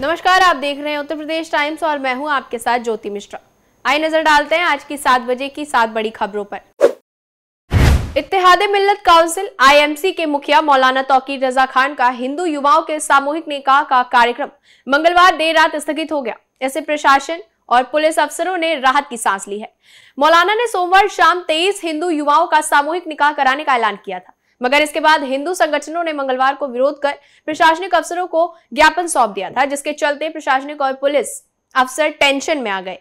नमस्कार आप देख रहे हैं उत्तर प्रदेश टाइम्स और मैं हूं आपके साथ ज्योति मिश्रा आई नजर डालते हैं आज की सात बजे की सात बड़ी खबरों पर इतिहाद मिल्लत काउंसिल आईएमसी के मुखिया मौलाना तौकीर रजा खान का हिंदू युवाओं के सामूहिक निकाह का कार्यक्रम मंगलवार देर रात स्थगित हो गया इसे प्रशासन और पुलिस अफसरों ने राहत की सांस ली है मौलाना ने सोमवार शाम तेईस हिंदू युवाओं का सामूहिक निकाह कराने का ऐलान किया था मगर इसके बाद हिंदू संगठनों ने मंगलवार को विरोध कर प्रशासनिक अफसरों को ज्ञापन सौंप दिया था जिसके चलते प्रशासनिक और पुलिस अफसर टेंशन में आ गए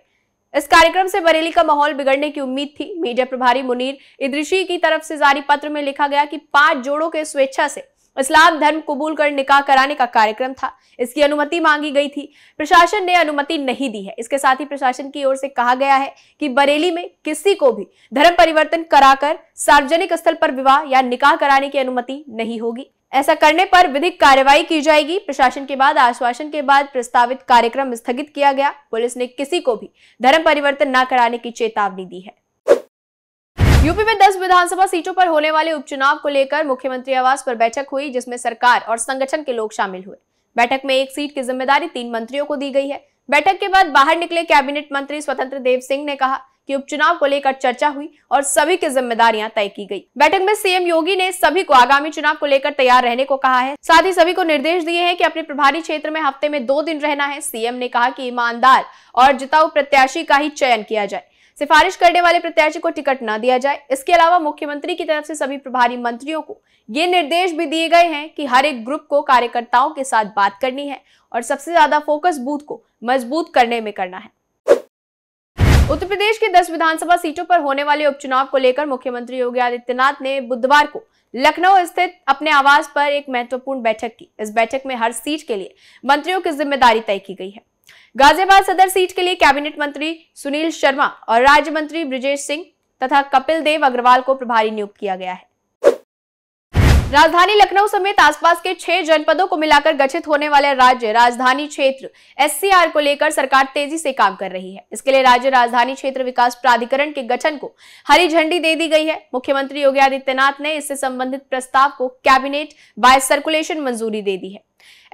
इस कार्यक्रम से बरेली का माहौल बिगड़ने की उम्मीद थी मीडिया प्रभारी मुनीर इद्रिशी की तरफ से जारी पत्र में लिखा गया कि पांच जोड़ों के स्वेच्छा से इस्लाम धर्म कबूल कर निकाह कराने का कार्यक्रम था इसकी अनुमति मांगी गई थी प्रशासन ने अनुमति नहीं दी है इसके साथ ही प्रशासन की ओर से कहा गया है कि बरेली में किसी को भी धर्म परिवर्तन कराकर सार्वजनिक स्थल पर विवाह या निकाह कराने की अनुमति नहीं होगी ऐसा करने पर विधिक कार्यवाही की जाएगी प्रशासन के बाद आश्वासन के बाद प्रस्तावित कार्यक्रम स्थगित किया गया पुलिस ने किसी को भी धर्म परिवर्तन न कराने की चेतावनी दी है यूपी में 10 विधानसभा सीटों पर होने वाले उपचुनाव को लेकर मुख्यमंत्री आवास पर बैठक हुई जिसमें सरकार और संगठन के लोग शामिल हुए बैठक में एक सीट की जिम्मेदारी तीन मंत्रियों को दी गई है बैठक के बाद बाहर निकले कैबिनेट मंत्री स्वतंत्र देव सिंह ने कहा कि उपचुनाव को लेकर चर्चा हुई और सभी की जिम्मेदारियां तय की गई बैठक में सीएम योगी ने सभी को आगामी चुनाव को लेकर तैयार रहने को कहा है साथ ही सभी को निर्देश दिए हैं कि अपने प्रभारी क्षेत्र में हफ्ते में दो दिन रहना है सीएम ने कहा कि ईमानदार और जिताऊ प्रत्याशी का ही चयन किया जाए सिफारिश करने वाले प्रत्याशी को टिकट न दिया जाए इसके अलावा मुख्यमंत्री की तरफ से सभी प्रभारी मंत्रियों को ये निर्देश भी दिए गए हैं कि हर एक ग्रुप को कार्यकर्ताओं के साथ बात करनी है और सबसे ज्यादा फोकस बूथ को मजबूत करने में करना है उत्तर प्रदेश के 10 विधानसभा सीटों पर होने वाले उपचुनाव को लेकर मुख्यमंत्री योगी आदित्यनाथ ने बुधवार को लखनऊ स्थित अपने आवास पर एक महत्वपूर्ण बैठक की इस बैठक में हर सीट के लिए मंत्रियों की जिम्मेदारी तय की गई है गाजियाबाद सदर सीट के लिए कैबिनेट मंत्री सुनील शर्मा और राज्य मंत्री ब्रिजेश सिंह तथा कपिल देव अग्रवाल को प्रभारी नियुक्त किया गया है राजधानी लखनऊ समेत आसपास के छह जनपदों को मिलाकर गठित होने वाले राज्य राजधानी क्षेत्र एस को लेकर सरकार तेजी से काम कर रही है इसके लिए राज्य राजधानी क्षेत्र विकास प्राधिकरण के गठन को हरी झंडी दे दी गई है मुख्यमंत्री योगी आदित्यनाथ ने इससे संबंधित प्रस्ताव को कैबिनेट बाय सर्कुलेशन मंजूरी दे दी है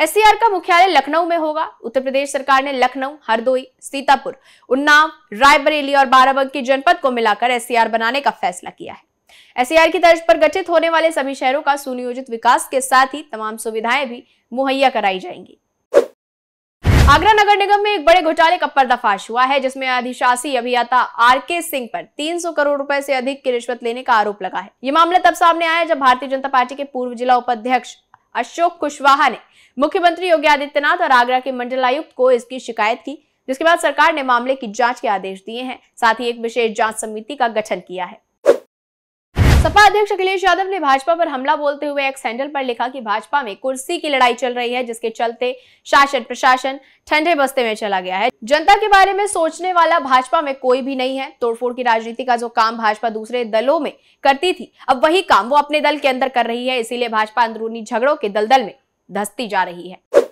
एससीआर का मुख्यालय लखनऊ में होगा उत्तर प्रदेश सरकार ने लखनऊ हरदोई सीतापुर उन्नाव रायबरेली और बाराबंकी जनपद को मिलाकर एससीआर बनाने का फैसला किया है एससीआर की तर्ज पर गठित होने वाले सभी शहरों का सुनियोजित विकास के साथ ही तमाम सुविधाएं भी मुहैया कराई जाएंगी आगरा नगर निगम में एक बड़े घोटाले का पर्दाफाश हुआ है जिसमें अधिशासी अभियंता आर के सिंह पर 300 करोड़ रुपए से अधिक की रिश्वत लेने का आरोप लगा है ये मामला तब सामने आया जब भारतीय जनता पार्टी के पूर्व जिला उपाध्यक्ष अशोक कुशवाहा ने मुख्यमंत्री योगी आदित्यनाथ और आगरा के मंडलायुक्त को इसकी शिकायत की जिसके बाद सरकार ने मामले की जांच के आदेश दिए हैं साथ ही एक विशेष जांच समिति का गठन किया है सपा अध्यक्ष अखिलेश यादव ने भाजपा पर हमला बोलते हुए एक सैंडल पर लिखा कि भाजपा में कुर्सी की लड़ाई चल रही है जिसके चलते शासन प्रशासन ठंडे बस्ते में चला गया है जनता के बारे में सोचने वाला भाजपा में कोई भी नहीं है तोड़फोड़ की राजनीति का जो काम भाजपा दूसरे दलों में करती थी अब वही काम वो अपने दल के अंदर कर रही है इसीलिए भाजपा अंदरूनी झगड़ों के दलदल में धसती जा रही है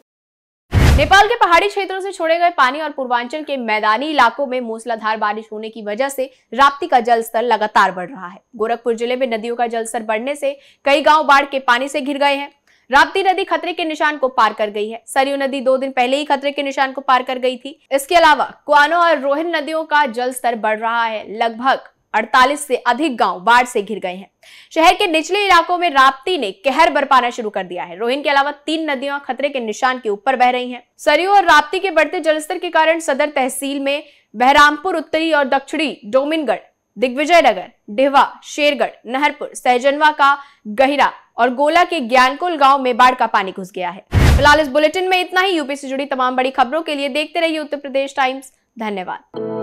नेपाल के पहाड़ी क्षेत्रों से छोड़े गए पानी और पूर्वांचल के मैदानी इलाकों में मूसलाधार बारिश होने की वजह से राप्ती का जल स्तर लगातार बढ़ रहा है गोरखपुर जिले में नदियों का जल स्तर बढ़ने से कई गांव बाढ़ के पानी से घिर गए हैं राप्ती नदी खतरे के निशान को पार कर गई है सरयू नदी दो दिन पहले ही खतरे के निशान को पार कर गई थी इसके अलावा कुआनो और रोहिन नदियों का जल स्तर बढ़ रहा है लगभग 48 से अधिक गांव बाढ़ से घिर गए हैं शहर के निचले इलाकों में राप्ती ने कहर बरपाना शुरू कर दिया है रोहिन के अलावा तीन नदियां खतरे के निशान के ऊपर बह रही हैं सरयू और राप्ती के बढ़ते जलस्तर के कारण सदर तहसील में बहरामपुर उत्तरी और दक्षिणी डोमिनगढ़ दिग्विजय नगर डिहवा शेरगढ़ नहरपुर सहजनवा का गहिरा और गोला के ज्ञानकुल गाँव में बाढ़ का पानी घुस गया है फिलहाल इस बुलेटिन में इतना ही यूपी से जुड़ी तमाम बड़ी खबरों के लिए देखते रहिए उत्तर प्रदेश टाइम्स धन्यवाद